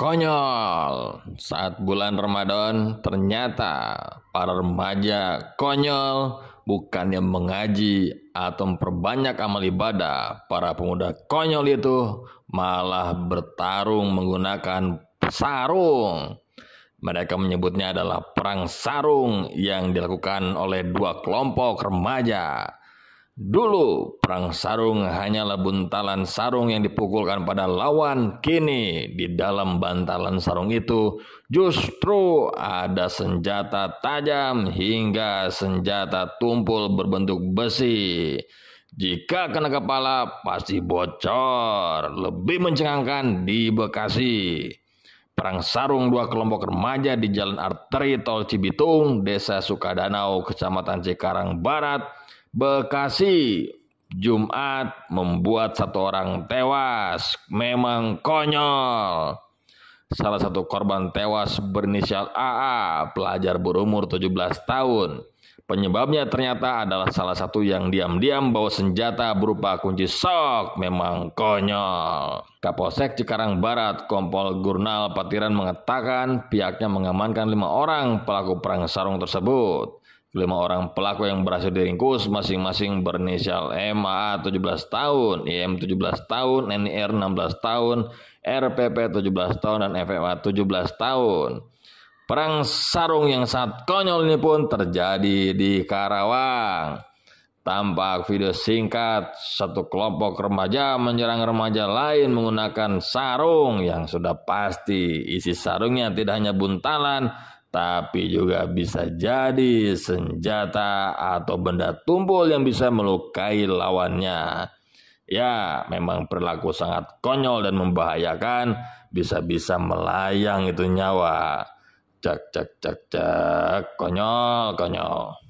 Konyol Saat bulan Ramadan ternyata para remaja konyol bukannya mengaji atau memperbanyak amal ibadah Para pemuda konyol itu malah bertarung menggunakan sarung mereka menyebutnya adalah perang sarung yang dilakukan oleh dua kelompok remaja Dulu perang sarung hanyalah buntalan sarung yang dipukulkan pada lawan, kini di dalam bantalan sarung itu justru ada senjata tajam hingga senjata tumpul berbentuk besi. Jika kena kepala pasti bocor, lebih mencengangkan di Bekasi. Perang sarung dua kelompok remaja di Jalan Arteri Tol Cibitung, Desa Sukadanau, Kecamatan Cikarang Barat, Bekasi Jumat membuat satu orang tewas. Memang konyol. Salah satu korban tewas berinisial AA, pelajar berumur 17 tahun. Penyebabnya ternyata adalah salah satu yang diam-diam bawa senjata berupa kunci sok. Memang konyol. Kapolsek Cikarang Barat, Kompol Gurnal Patiran mengatakan pihaknya mengamankan lima orang pelaku perang sarung tersebut lima orang pelaku yang berhasil diringkus masing-masing berinisial MA 17 tahun, IM 17 tahun, NIR 16 tahun, RPP 17 tahun, dan FMA e 17 tahun. Perang sarung yang sangat konyol ini pun terjadi di Karawang. Tampak video singkat, satu kelompok remaja menyerang remaja lain menggunakan sarung yang sudah pasti. Isi sarungnya tidak hanya buntalan, tapi juga bisa jadi senjata atau benda tumpul yang bisa melukai lawannya. Ya, memang perilaku sangat konyol dan membahayakan, bisa-bisa melayang itu nyawa. Cek cek cek cek, konyol, konyol.